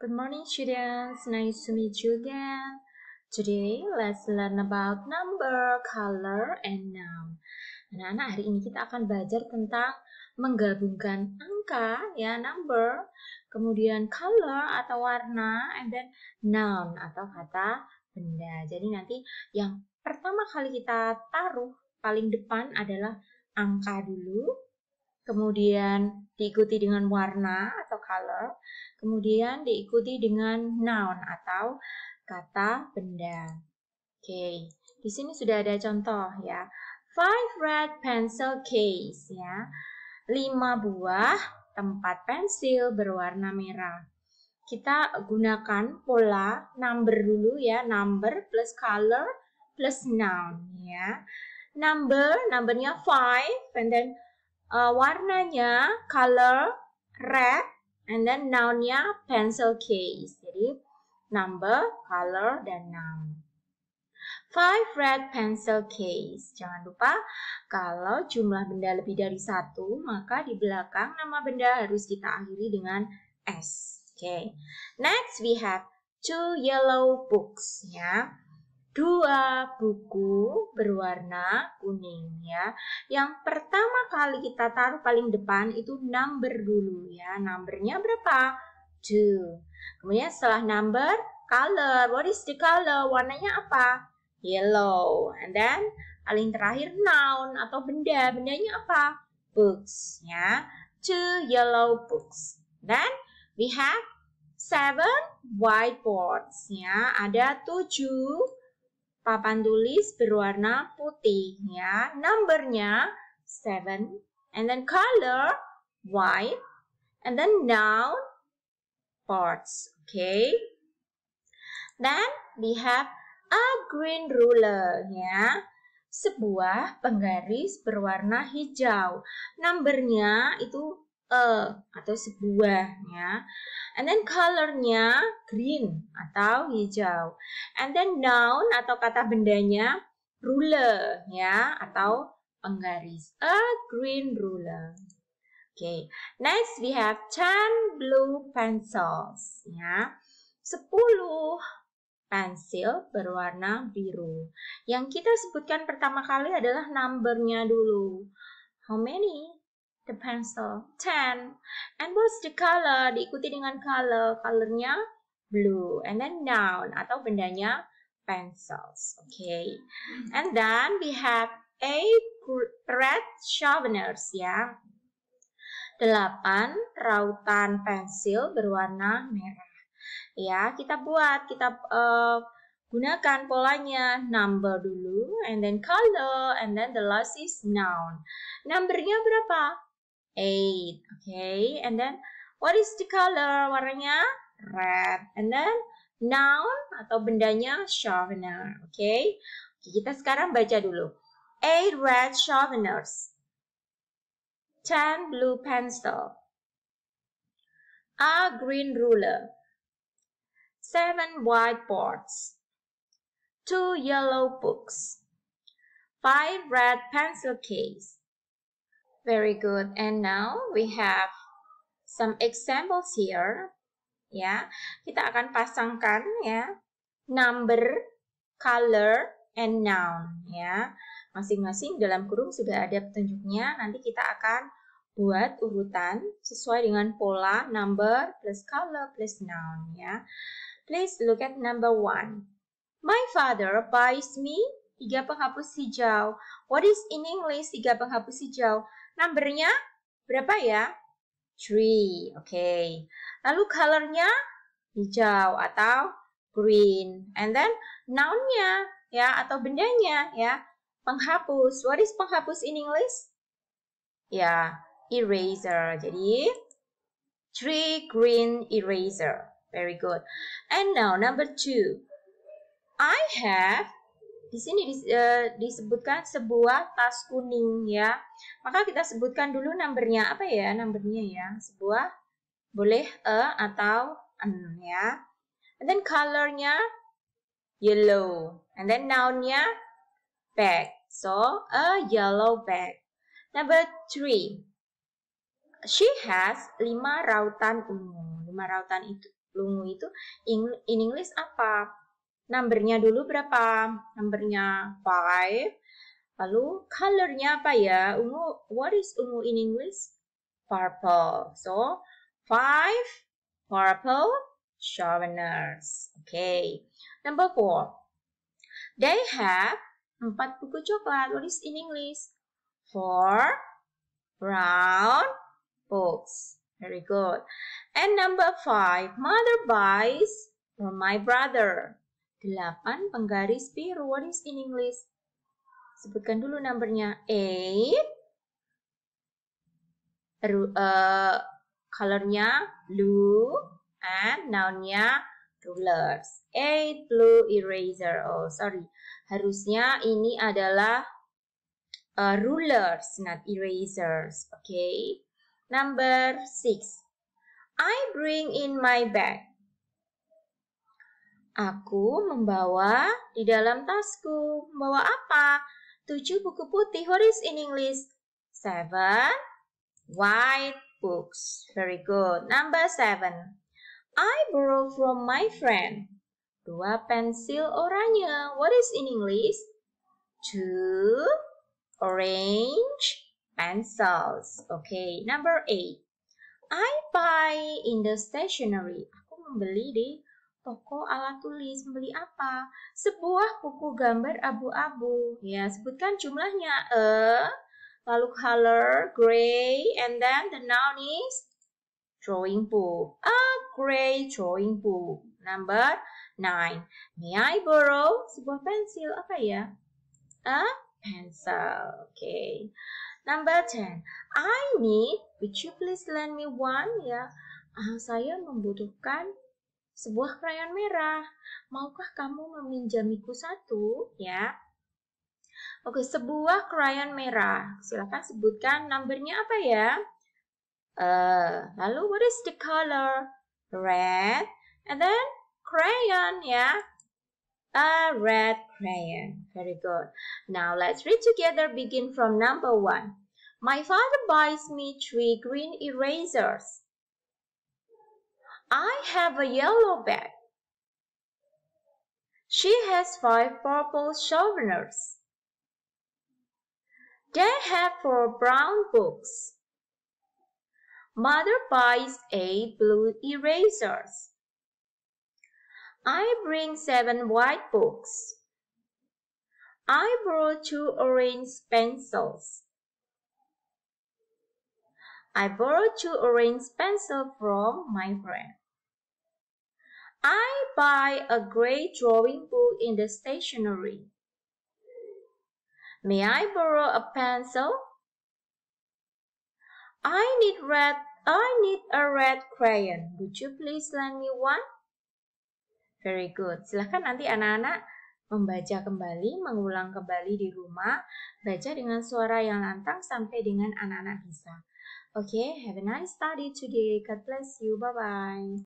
Good morning students, nice to meet you again. Today, let's learn about number, color, and noun. Anak-anak, hari ini kita akan belajar tentang menggabungkan angka, ya, number, kemudian color atau warna, and then noun atau kata benda. Jadi nanti yang pertama kali kita taruh paling depan adalah angka dulu, kemudian diikuti dengan warna atau color, kemudian diikuti dengan noun atau kata benda. Oke, di sini sudah ada contoh ya. Five red pencil case ya. Lima buah tempat pensil berwarna merah. Kita gunakan pola number dulu ya, number plus color plus noun ya. Number, numbernya five, and then uh, warnanya color red and then nounnya pencil case. Jadi number, color dan noun. Five red pencil case. Jangan lupa kalau jumlah benda lebih dari satu, maka di belakang nama benda harus kita akhiri dengan S. Oke. Okay. Next we have two yellow books ya dua buku berwarna kuning ya. Yang pertama kali kita taruh paling depan itu number dulu ya. Numbernya berapa? Two. Kemudian setelah number, color. What is the color? Warnanya apa? Yellow. And then paling terakhir noun atau benda. Bendanya apa? Books ya. Two yellow books. Then we have seven whiteboards ya. Ada tujuh papan tulis berwarna putih ya. Numbernya 7 and then color white and then noun parts. Okay. Then we have a green ruler ya. Sebuah penggaris berwarna hijau. Numbernya itu a eh, atau sebuah ya. And then colornya green atau hijau. And then noun atau kata bendanya ruler ya atau penggaris. A green ruler. Okay. Next we have 10 blue pencils ya. 10 pensil berwarna biru. Yang kita sebutkan pertama kali adalah numbernya dulu. How many? the pencil. ten And what's the color? Diikuti dengan color. Colornya blue. And then noun atau bendanya pencils. Okay. And then we have eight red sharpeners ya. delapan Rautan pensil berwarna merah. Ya, kita buat, kita uh, gunakan polanya number dulu and then color and then the last is noun. Numbernya berapa? 8 okay and then what is the color warnanya red and then noun atau bendanya sharpener okay kita sekarang baca dulu 8 red sharpeners 10 blue pencil a green ruler 7 white boards. 2 yellow books 5 red pencil case Very good. And now we have some examples here. Ya, kita akan pasangkan ya number, color, and noun ya. Masing-masing dalam kurung sudah ada petunjuknya. Nanti kita akan buat urutan sesuai dengan pola number plus color plus noun ya. Please look at number one. My father buys me tiga penghapus hijau. What is in English tiga penghapus hijau? numbernya berapa ya? Three, Oke. Okay. Lalu colornya hijau atau green. And then nounnya ya atau bendanya ya. Penghapus. What is penghapus in English? Ya, eraser. Jadi three green eraser. Very good. And now number two. I have di sini eh, disebutkan sebuah tas kuning ya. Maka kita sebutkan dulu numbernya apa ya numbernya ya sebuah boleh e atau n ya. And then colornya yellow. And then nounnya bag. So a yellow bag. Number three. She has lima rautan ungu. Lima rautan itu ungu itu in, in English apa? Numbernya dulu berapa? Numbernya 5. Lalu colornya apa ya? Ungu, what is ungu in English? Purple. So, 5 purple sharpeners. Okay. Number 4. They have 4 buku coklat. What is in English? 4 brown books. Very good. And number 5. Mother buys for my brother 8 penggaris biru. What is in English? Sebutkan dulu nomornya. 8. Uh, eh, colornya blue. And nounnya rulers. 8 blue eraser. Oh, sorry. Harusnya ini adalah uh, rulers, not erasers. Okay. Number 6. I bring in my bag. Aku membawa di dalam tasku. Membawa apa? Tujuh buku putih What is in English? Seven white books. Very good. Number seven. I borrow from my friend. Dua pensil oranye. What is in English? Two orange pencils. Okay, number eight. I buy in the stationery. Aku membeli di toko alat tulis membeli apa? Sebuah buku gambar abu-abu. Ya, sebutkan jumlahnya. A, e, lalu color, gray, and then the noun is drawing book. A gray drawing book. Number 9. May I borrow sebuah pensil? Apa ya? A pencil. Okay. Number 10. I need, would you please lend me one? Ya, uh, saya membutuhkan sebuah krayon merah. Maukah kamu meminjamiku satu? Ya. Oke, sebuah krayon merah. Silakan sebutkan nomornya apa ya? Uh, lalu what is the color? Red. And then crayon ya. A red crayon. Very good. Now let's read together. Begin from number one. My father buys me three green erasers. I have a yellow bag. She has five purple sharpeners. They have four brown books. Mother buys eight blue erasers. I bring seven white books. I borrow two orange pencils. I borrow two orange pencils from my friend. I buy a gray drawing book in the stationery. May I borrow a pencil? I need red I need a red crayon. Would you please lend me one? Very good. Silahkan nanti anak-anak membaca kembali, mengulang kembali di rumah, baca dengan suara yang lantang sampai dengan anak-anak bisa. Okay, have a nice study today. God bless you. Bye-bye.